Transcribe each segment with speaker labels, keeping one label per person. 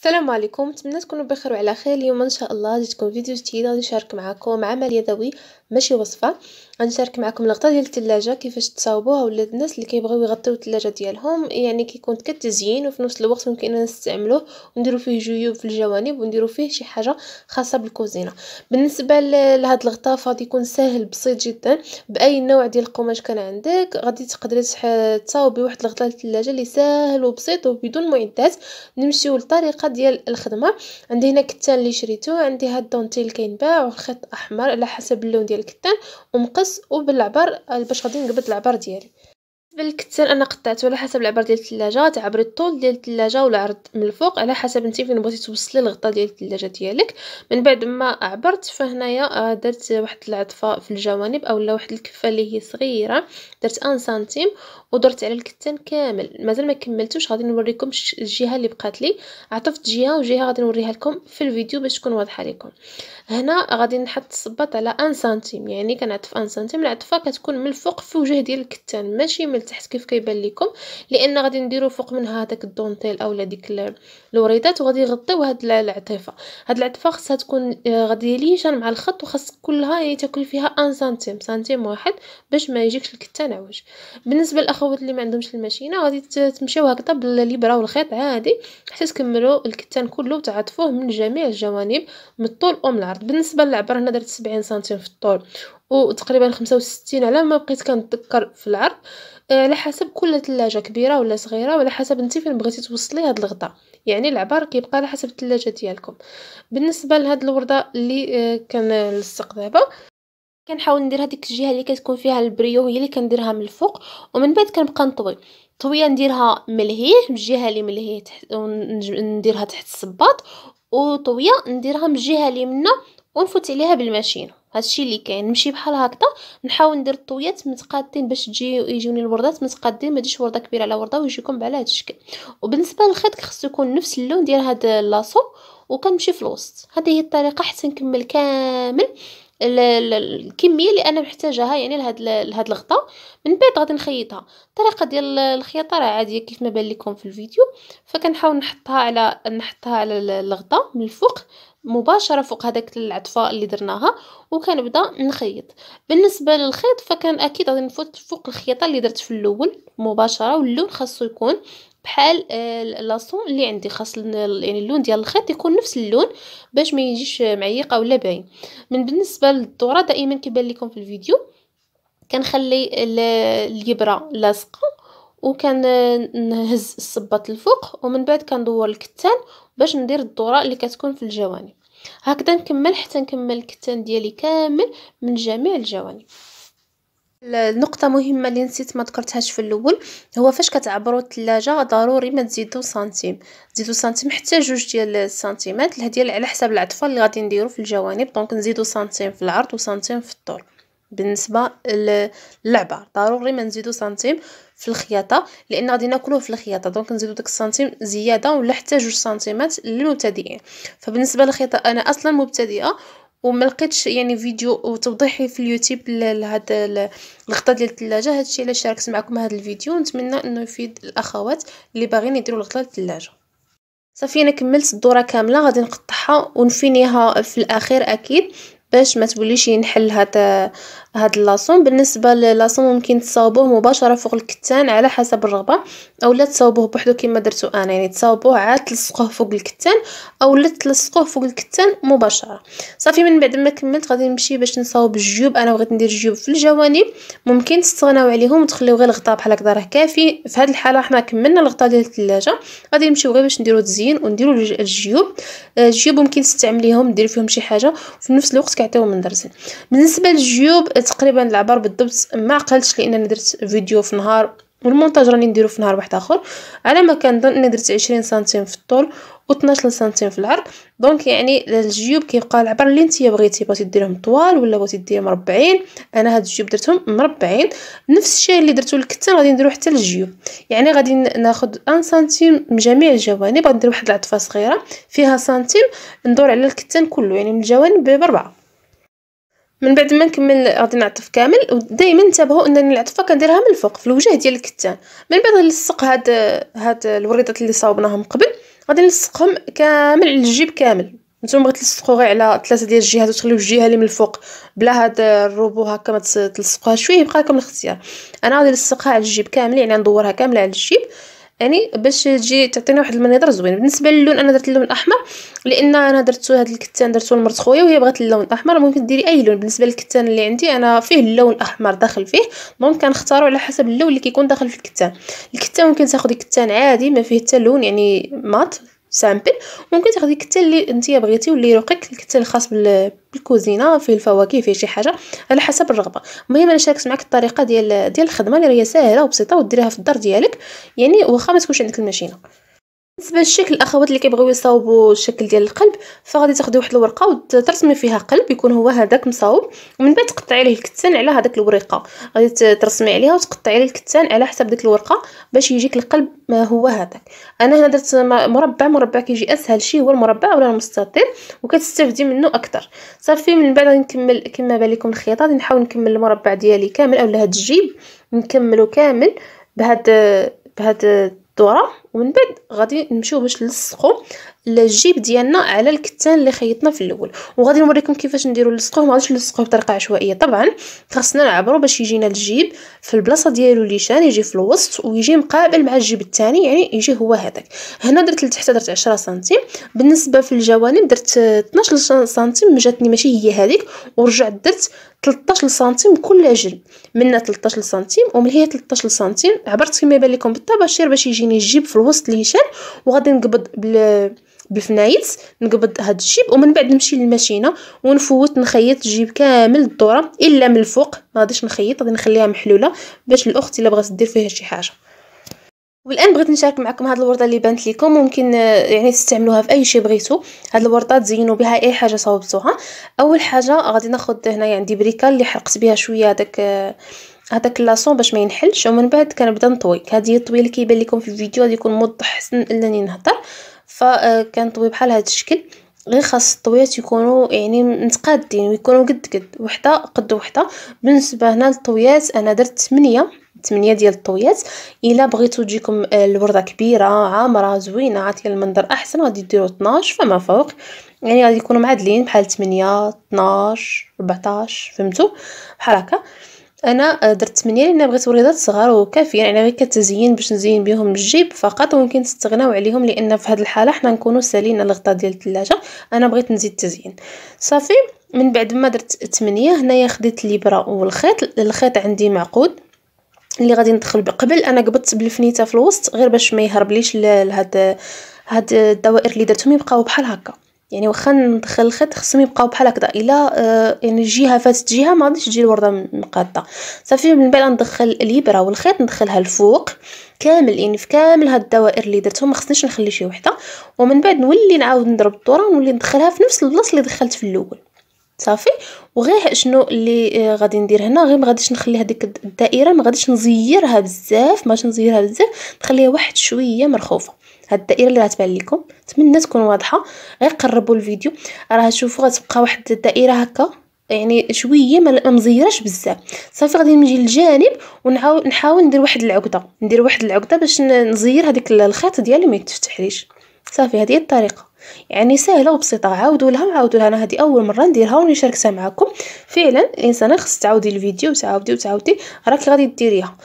Speaker 1: السلام عليكم نتمنى تكونوا بخير وعلى خير اليوم ان شاء الله جيتكم فيديو جديد غادي نشارك معكم عمل يدوي ماشي وصفه غنشارك معكم لقطه ديال الثلاجه كيفاش تصاوبوها ولاد الناس اللي كيبغيو يغطيو الثلاجه ديالهم يعني كيكون كتزيين وفي نفس الوقت ممكن نستعملوه ونديرو فيه جيوب في الجوانب ونديرو فيه شي حاجه خاصه بالكوزينه بالنسبه لهاد الغطاء فغادي يكون ساهل بسيط جدا باي نوع ديال القماش كان عندك غادي تقدري تصاوبي واحد الغطاء للثلاجه اللي ساهل وبسيط وبدون معدات نمشيو للطريقه ديال الخدمه عندي هنا كتان اللي شريته عندي هاد الدونتيل كينباع والخيط احمر على حسب اللون ديال ديال الكتان ومقص وبالعبر باش غادي نقبض العبر ديالي بالنسبه للكتان انا قطعته على حسب العبر ديال الثلاجه تعبري الطول ديال الثلاجه ولا العرض من الفوق على حسب انت فين بغيتي توصلي الغطاء ديال الثلاجه ديالك من بعد ما عبرت فهنايا آه، درت واحد العطفه في الجوانب اولا واحد الكفه اللي هي صغيره درت 1 سنتيم ودرت على الكتان كامل مازال ما كملتوش غادي نوريكم الجهه اللي بقات لي عطفت جهه وجهه غادي نوريها لكم في الفيديو باش تكون واضحه لكم هنا غادي نحط الصباط على 1 سنتيم يعني كنعطف 1 سنتيم العطفه كتكون من الفوق في وجه ديال الكتان ماشي من لتحت كيف كيبان لكم لان غادي نديرو فوق منها هذاك الدونتيل اولا ديك الوريدات وغادي يغطيو هاد العطيفه هاد العطيفه خصها تكون آه، غادي ليجان مع الخط وخاص كلها يعني تاكل فيها ان سنتيم سنتيم واحد باش ما يجيكش الكتان عوج بالنسبه للاخوات اللي ما عندهمش الماشينه غادي تمشيو هكذا بالليبره والخيط عادي حتى تكملوا الكتان كله وتعطفوه من جميع الجوانب من الطول ومن العرض بالنسبه للعبر هنا درت 70 سنتيم في الطول وتقريبا 65 على ما بقيت كنتذكر في العرض آه، على حسب كل ثلاجه كبيره ولا صغيره وعلى حسب انت فين بغيتي توصلي هاد الغطاء يعني العبار كيبقى على حسب الثلاجه ديالكم بالنسبه لهاد الورده اللي آه، كنلصق دابا كنحاول ندير هذيك الجهه اللي كتكون فيها البريو هي اللي كنديرها من الفوق ومن بعد كنبقى نطوي طويه نديرها ملهيه بالجهه اللي ملهيه تحت نديرها تحت الصباط وطويه نديرها من الجهه اليمنى ونفوت عليها بالماشينه هادشي اللي كاين نمشي بحال هكذا نحاول ندير الطويات متقادين باش تجي يجوني الوردات متقادين ما تجيش ورده كبيره على ورده ويجيكم على هاد الشكل وبالنسبه للخيط خصو يكون نفس اللون ديال هاد اللاصو وكنمشي في الوسط هذه هي الطريقه حتى نكمل كامل الكميه اللي انا محتاجاها يعني لهاد لهاد الغطاء من بعد غادي نخيطها الطريقه ديال الخياطه راه عاديه كيف ما بان لكم في الفيديو فكنحاول نحطها على نحطها على الغطاء من الفوق مباشره فوق هذاك العطفه اللي درناها وكنبدا نخيط بالنسبه للخيط فكان اكيد غادي نفوت فوق الخياطه اللي درت في الاول مباشره واللون خاصو يكون بحال آه، لاصون اللي عندي خاص يعني اللون ديال الخيط يكون نفس اللون باش ما يجيش معيق ولا باين من بالنسبه للدوره دائما كيبان لكم في الفيديو كنخلي الابره لاصقه وكنهز آه، الصباط الفوق ومن بعد كندور الكتان باش ندير الدوره اللي كتكون في الجوانب هكذا نكمل حتى نكمل الكتان ديالي كامل من جميع الجوانب النقطة مهمة اللي نسيت ما ذكرتهاش في الأول هو فاش كتعبروا الثلاجة ضروري ما تزيدوا سنتيم تزيدوا سنتيم حتى جوج ديال السنتيمات ديال على حسب العطفة اللي غادي نديرو في الجوانب دونك نزيدوا سنتيم في العرض وسنتيم في الطول بالنسبه للعبه ضروري ما نزيدو سنتيم في الخياطه لان غادي ناكلوه في الخياطه دونك نزيدو داك السنتيم زياده ولا حتى جوج سنتيمات للمبتدئين فبالنسبه للخياطه انا اصلا مبتدئه وما لقيتش يعني فيديو توضيحي في اليوتيوب لهذا الخطه ديال الثلاجه هادشي علاش شاركت معكم هذا الفيديو نتمنى انه يفيد الاخوات اللي باغيين يديروا الغطاء الثلاجه صافي انا كملت الدوره كامله غادي نقطعها ونفينيها في الاخير اكيد باش ما توليش نحل هذا هاد لاصون بالنسبه للاصون ممكن تصاوبوه مباشره فوق الكتان على حسب الرغبه اولا تصاوبوه بوحدو كما درتو انا يعني تصاوبوه عاد تلصقوه فوق الكتان اولا تلصقوه فوق الكتان مباشره صافي من بعد ما كملت غادي نمشي باش نصاوب الجيوب انا بغيت ندير الجيوب في الجوانب ممكن تستغناو عليهم وتخليو غير الغطاء بحال هكذا راه كافي في هذه الحاله حنا كملنا الغطاء ديال الثلاجه غادي نمشيو غير باش نديرو تزيين ونديرو الجيوب آه، الجيوب ممكن تستعمليهم دير فيهم شي حاجه وفي نفس الوقت كيعطيو منظر زين بالنسبه للجيوب تقريبا العبر بالضبط ما قلتش لان انا درت فيديو في نهار والمونتاج راني نديرو في نهار واحد اخر على ما كنظن اني درت 20 سنتيم في الطول و 12 سنتيم في العرض دونك يعني الجيوب كيبقى العبر اللي نتيا بغيتي بغيتي ديرهم طوال ولا بغيتي ديرهم مربعين انا هاد الجيوب درتهم مربعين نفس الشيء اللي درتو الكتان غادي نديرو حتى للجيوب يعني غادي ناخذ 1 سنتيم من جميع الجوانب غندير واحد العطفه صغيره فيها سنتيم ندور على الكتان كله يعني من الجوانب بربعه من بعد ما نكمل غادي نعطف كامل ودائما انتبهوا انني العطفه كنديرها من الفوق في الوجه ديال الكتان من بعد نلصق هاد هاد الوريضات اللي صاوبناهم قبل غادي نلصقهم كامل على الجيب كامل نتوما بغيت تلصقوا غير على ثلاثه ديال الجهات وتخليو الجهه اللي من الفوق بلا هاد الروبو هكا ما تلصقوها شويه يبقى لكم الاختيار انا غادي نلصقها على الجيب كامل يعني ندورها كامله على الجيب يعني باش تجي تعطينا واحد المنظر زوين بالنسبه للون انا درت اللون الاحمر لان انا درت هذا الكتان درتو لمرت خويا وهي بغات اللون الاحمر ممكن ديري اي لون بالنسبه للكتان اللي عندي انا فيه اللون الاحمر داخل فيه دونك كنختارو على حسب اللون اللي كيكون داخل في الكتان الكتان ممكن تاخدي كتان عادي ما فيه حتى لون يعني مات سامبل ممكن تاخدي كتا اللي نتيا بغيتي واللي يروقك الكتا الخاص بالكوزينه فيه الفواكه فيه شي حاجه على حسب الرغبه المهم انا شاركت معك الطريقه ديال ديال الخدمه اللي هي ساهله وبسيطه وديريها في الدار ديالك يعني واخا ما تكونش عندك الماشينه بالنسبه للشكل الاخوات اللي كيبغيو يصاوبوا الشكل ديال القلب فغادي تاخدي واحد الورقه وترسمي فيها قلب يكون هو هذاك مصاوب ومن بعد تقطعي ليه الكتان على هذاك الورقه غادي ترسمي عليها وتقطعي ليه الكتان على حسب ديك الورقه باش يجيك القلب ما هو هذاك انا هنا درت مربع مربع كيجي اسهل شي هو المربع ولا المستطيل وكتستافدي منه اكثر صافي من بعد نكمل كما لكم الخياطه غادي نحاول نكمل المربع ديالي كامل اولا هاد الجيب نكملو كامل بهاد بهاد الدوره ومن بعد غادي نمشيو باش نلصقوا الجيب ديالنا على الكتان اللي خيطنا في الاول وغادي نوريكم كيفاش نديرو نلصقوه ما غاديش نلصقوه بطريقه عشوائيه طبعا خاصنا نعبرو باش يجينا الجيب في البلاصه ديالو اللي شان يجي في الوسط ويجي مقابل مع الجيب الثاني يعني يجي هو هذاك هنا درت لتحت درت 10 سنتيم بالنسبه في الجوانب درت 12 سنتيم جاتني ماشي هي هذيك ورجعت درت 13 سنتيم كل جنب منها 13 سنتيم ومن هي 13 سنتيم عبرت كما يبان لكم بالطباشير باش يجيني الجيب في الوسط اللي يشال وغادي نقبض بال بالفنايس نقبض هاد الجيب ومن بعد نمشي للماشينه ونفوت نخيط الجيب كامل الدوره الا من الفوق ما غاديش نخيط غادي نخليها محلوله باش الاخت الا بغات دير فيها شي حاجه والان بغيت نشارك معكم هاد الورده اللي بانت لكم ممكن آه، يعني تستعملوها في اي شيء بغيتو هاد الورده تزينوا بها اي حاجه صاوبتوها اول حاجه غادي ناخذ هنايا يعني عندي بريكه اللي حرقت بها شويه داك هذاك لاصون باش ما ينحلش ومن بعد كنبدا نطوي هذه الطويله اللي كيبان لكم في الفيديو غادي يكون موضح حسن انني نهضر فكنطوي آه، بحال هذا الشكل غير خاص الطويات يكونوا يعني متقادين ويكونوا قد قد وحده قد وحده بالنسبه هنا للطويات انا درت 8 8 ديال الطويات الا بغيتو تجيكم آه، الورده كبيره عامره زوينه عاطيه المنظر احسن غادي ديروا 12 فما فوق يعني غادي يكونوا معدلين بحال 8 12 14 فهمتوا بحال هكا انا آه، درت 8 لان بغيت وريضات صغار وكافيين يعني غير كتزيين باش نزين بهم الجيب فقط وممكن تستغناو عليهم لان في هذه الحاله حنا نكونوا سالينا الغطاء ديال الثلاجه انا بغيت نزيد التزيين صافي من بعد ما درت 8 هنايا خديت الابره والخيط الخيط عندي معقود اللي غادي ندخل قبل انا قبضت بالفنيته في الوسط غير باش ما يهربليش لهاد هاد الدوائر اللي درتهم يبقاو بحال هكا يعني واخا ندخل الخيط خصهم يبقاو بحال هكذا الا آه يعني الجهه فاتت جهه ما غاديش تجي الورده مقاده صافي من بعد ندخل الابره والخيط ندخلها الفوق كامل يعني في كامل هاد الدوائر اللي درتهم ما خصنيش نخلي شي وحده ومن بعد نولي نعاود نضرب الدوره ونولي ندخلها في نفس البلاصه اللي دخلت في الاول صافي وغير شنو اللي آه، غادي ندير هنا غير ما غاديش نخلي هذيك الدائره ما غاديش نزيرها بزاف ما غاديش نزيرها بزاف نخليها واحد شويه مرخوفه هاد الدائره اللي غتبان لكم نتمنى تكون واضحه غير قربوا الفيديو راه شوفوا غتبقى واحد الدائره هكا يعني شويه ما مزيراش بزاف صافي غادي نجي للجانب ونعاود نحاول ندير واحد العقده ندير واحد العقده باش نزير هذيك الخيط ديالي ما يتفتحليش صافي هذه هي الطريقه يعني سهله وبسيطه عاودوا لها عاودوا لها انا هذه اول مره نديرها ونشاركها معكم فعلا الانسانه خص تعاودي الفيديو وتعاودي وتعاودي راك غادي ديريها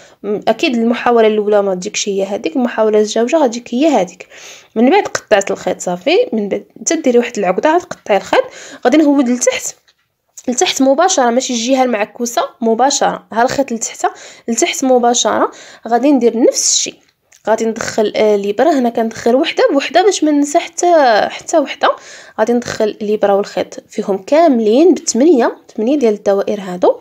Speaker 1: اكيد المحاوله الاولى ما تجيكش هي هذيك المحاوله الجاوجه غاديك هي هذيك من بعد قطعت الخيط صافي من بعد تديري واحد العقده عاد قطعي الخيط غادي نهود لتحت لتحت مباشره ماشي الجهه المعكوسه مباشره ها الخيط لتحت لتحت مباشره غادي ندير نفس الشيء غادي ندخل آه، ليبره هنا كندخل وحده بوحده باش ما ننسى حتى حتى وحده غادي ندخل ليبره والخيط فيهم كاملين بثمانيه ثمانيه ديال الدوائر هادو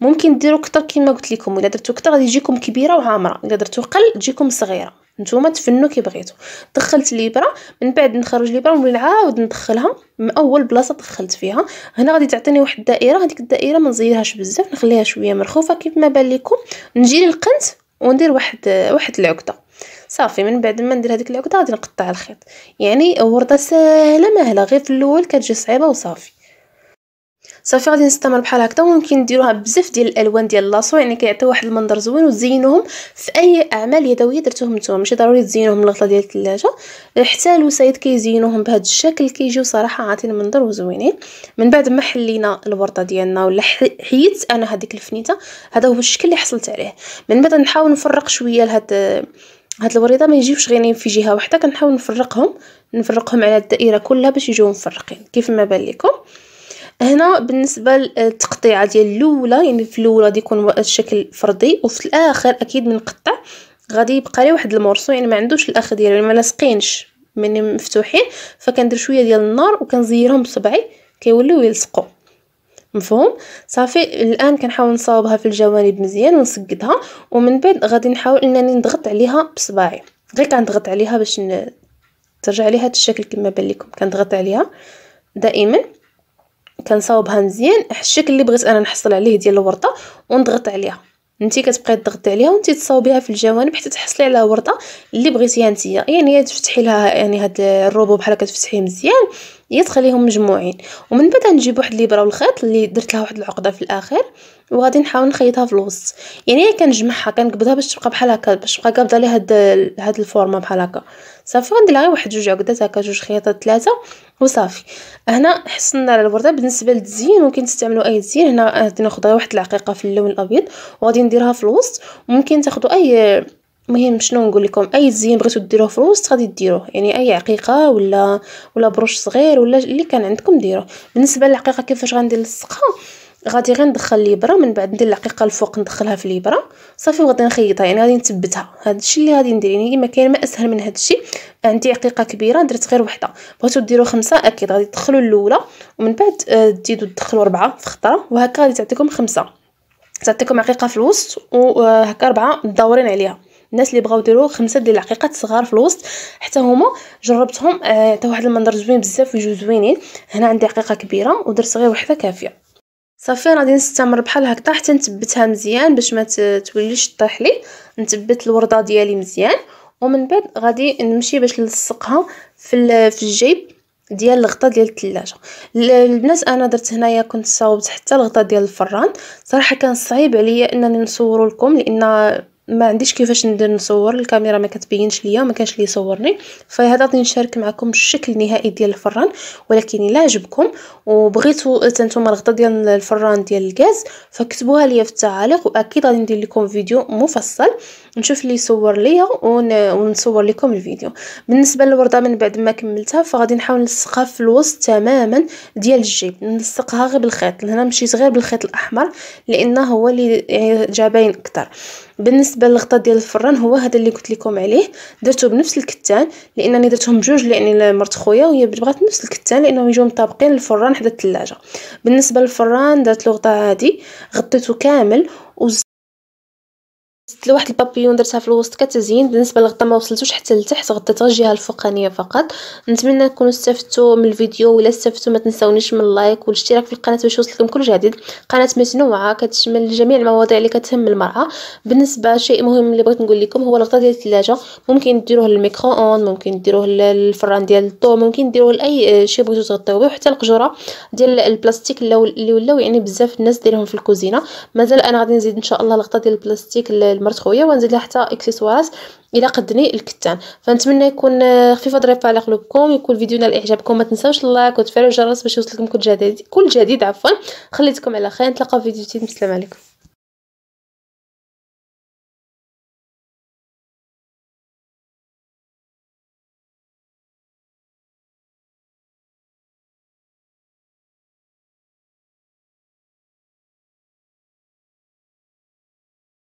Speaker 1: ممكن ديروا كتر كما قلت لكم الا درتو كتر غادي تجيكم كبيره وعامره الا درتو قل تجيكم صغيره نتوما تفنوا كي بغيتو دخلت ليبره من بعد نخرج ليبره ونولي نعاود ندخلها من اول بلاصه دخلت فيها هنا غادي تعطيني واحد الدائره هذيك الدائره ما نزيرهاش بزاف نخليها شويه مرخوفه كيف ما بان لكم نجي للقنت وندير واحد واحد العقده صافي من بعد ما ندير هذيك العقده غادي نقطع الخيط يعني ورده سهله ماهله غير في الاول كتجي صعيبه وصافي صافي غادي نستمر بحال هكذا وممكن نديروها بزاف ديال الالوان ديال لاصو يعني كيعطي واحد المنظر زوين وتزينوهم في اي اعمال يدويه درتوهم نتوما ماشي ضروري تزينوهم الغطله ديال الثلاجه حتى الوسيط كيزينوهم بهذا الشكل كيجيو صراحه عاطين منظر وزوينين من بعد ما حلينا الورطه ديالنا ولا حيدت انا هذيك الفنيته هذا هو الشكل اللي حصلت عليه من بعد نحاول نفرق شويه لهاد هاد الوريضه ما يجيوش غيرين في جهه واحده كنحاول نفرقهم نفرقهم على الدائره كلها باش يجيو مفرقين كيف ما بان لكم هنا بالنسبه للتقطيعه ديال الاولى يعني في الاولى غادي يكون الشكل فردي وفي الاخر اكيد قطع غادي يبقى لي واحد المورسو يعني ما عندوش الاخ ديالو يعني ما لاصقينش ملي مفتوحين فكندير شويه ديال النار وكنزيرهم بصبعي كيوليو يلصقوا مفهوم صافي الان كنحاول نصاوبها في الجوانب مزيان ونسقدها ومن بعد غادي نحاول انني نضغط عليها بصباعي غير كنضغط عليها باش ترجع ليها الشكل كما بان لكم كنضغط عليها دائما كنصاوبها مزيان الشكل اللي بغيت انا نحصل عليه ديال الورطه ونضغط عليها انت كتبقاي تضغطي عليها وانت تصاوبيها في الجوانب حتى تحصلي على ورطه اللي بغيتيها نتيا يعني يا تفتحي لها يعني هاد الروبو بحال كتفتحيه مزيان يا تخليهم مجموعين ومن بعد نجيب واحد الليبره والخيط اللي درت لها واحد العقده في الاخر وغادي نحاول نخيطها في الوسط يعني هي كنجمعها كنقبضها باش تبقى بحال هكا باش تبقى قابضه لي هاد هاد الفورمه بحال هكا صافي غندير لها واحد جوج عقدات هكا جوج خياطات ثلاثه وصافي هنا حصلنا على الورده بالنسبه للتزيين ممكن تستعملوا اي تزيين هنا غادي ناخذ واحد العقيقه في اللون الابيض وغادي نديرها في الوسط ممكن تاخذوا اي مهم شنو نقول لكم اي تزيين بغيتو ديروه في الوسط غادي ديروه يعني اي عقيقه ولا ولا بروش صغير ولا اللي كان عندكم ديروه بالنسبه للعقيقه كيفاش غندير اللصقه غادي غير ندخل الابره من بعد ندير العقيقه الفوق ندخلها في الابره صافي وغادي نخيطها يعني غادي نثبتها هذا الشيء اللي غادي ندير يعني ما كاين ما اسهل من هذا الشيء عندي عقيقه كبيره درت غير وحده بغيتو ديروا خمسه اكيد غادي تدخلوا الاولى ومن بعد آه، تزيدوا تدخلوا اربعه في خطره وهكا غادي تعطيكم خمسه تعطيكم عقيقه في الوسط وهكا آه، اربعه داورين عليها الناس اللي بغاو يديروا خمسه ديال العقيقات صغار في الوسط حتى هما جربتهم عطاو آه، واحد المنظر زوين بزاف ويجوا زوينين هنا عندي عقيقه كبيره ودرت غير وحده كافيه صافي غادي نستمر بحال هكذا حتى نثبتها مزيان باش ما توليش طيح لي نثبت الورده ديالي مزيان ومن بعد غادي نمشي باش نلصقها في في الجيب ديال الغطاء ديال الثلاجه البنات انا درت هنايا كنت صاوبت حتى الغطاء ديال الفران صراحه كان صعيب عليا انني نصور لكم لان ما عنديش كيفاش ندير نصور الكاميرا ما كتبينش ليا وما كانش لي يصورني فهذا غادي نشارك معكم الشكل النهائي ديال الفران ولكن الا عجبكم وبغيتو نتوما الغطا ديال الفران ديال الغاز فكتبوها ليا في التعاليق واكيد غادي ندير لكم فيديو مفصل نشوف لي صور ليا ونصور لكم الفيديو بالنسبه للورده من بعد ما كملتها فغادي نحاول نلصقها في الوسط تماما ديال الجيب نلصقها غير بالخيط لهنا مشيت غير بالخيط الاحمر لانه هو اللي يعني جا باين اكثر بالنسبه للغطاء ديال الفران هو هذا اللي قلت لكم عليه درته بنفس الكتان لانني درتهم بجوج لاني مرت خويا وهي بغات نفس الكتان لانهم يجيو مطابقين للفران حدا الثلاجه بالنسبه للفران درت له غطاء عادي غطيته كامل درت واحد البابيون درتها في الوسط كتزين بالنسبه للغطاء ما وصلتوش حتى لتحت غير الجهه الفوقانيه فقط نتمنى تكونوا استفدتوا من الفيديو ولا استفدتوا ما تنساونيش من اللايك والاشتراك في القناه باش يوصلكم كل جديد قناه متنوعه كتشمل جميع المواضيع اللي كتهم المراه بالنسبه شيء مهم اللي بغيت نقول لكم هو الغطاء ديال الثلاجه ممكن ديروه للميكرو اون ممكن ديروه للفران ديال الضو ممكن ديروه لاي شيء بغيتو تغطيو به حتى القجره ديال البلاستيك اللي ولاو يعني بزاف الناس دايرهم في الكوزينه مازال انا غادي نزيد ان شاء الله الغطاء ديال البلاستيك ديال مرت خويا ونزيد لها حتى اكسسوارات الى قدني الكتان فنتمنى يكون خفيف ظريف على قلوبكم يكون الفيديو نال اعجابكم ما تنساوش اللايك وتفعلوا الجرس باش يوصلكم كل جديد كل جديد عفوا خليتكم على خير نتلاقاو في فيديو جديد السلام عليكم